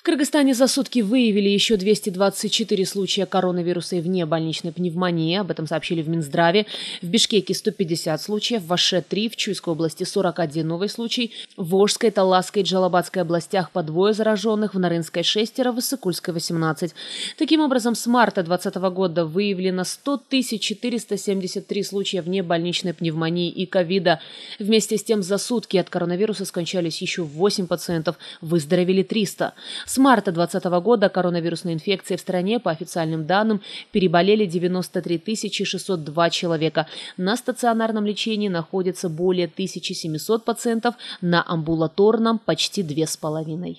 В Кыргызстане за сутки выявили еще 224 случая коронавируса и вне больничной пневмонии. Об этом сообщили в Минздраве. В Бишкеке 150 случаев, в Аше 3, в Чуйской области 41 новый случай, в Ожской, Таласской и Джалабадской областях по двое зараженных, в Нарынской 6, в Иссыкульской 18. Таким образом, с марта 2020 года выявлено 100 473 случая вне больничной пневмонии и ковида. Вместе с тем, за сутки от коронавируса скончались еще 8 пациентов, выздоровели 300. С марта 2020 года коронавирусной инфекцией в стране, по официальным данным, переболели 93 602 человека. На стационарном лечении находится более 1700 пациентов, на амбулаторном – почти 2,5.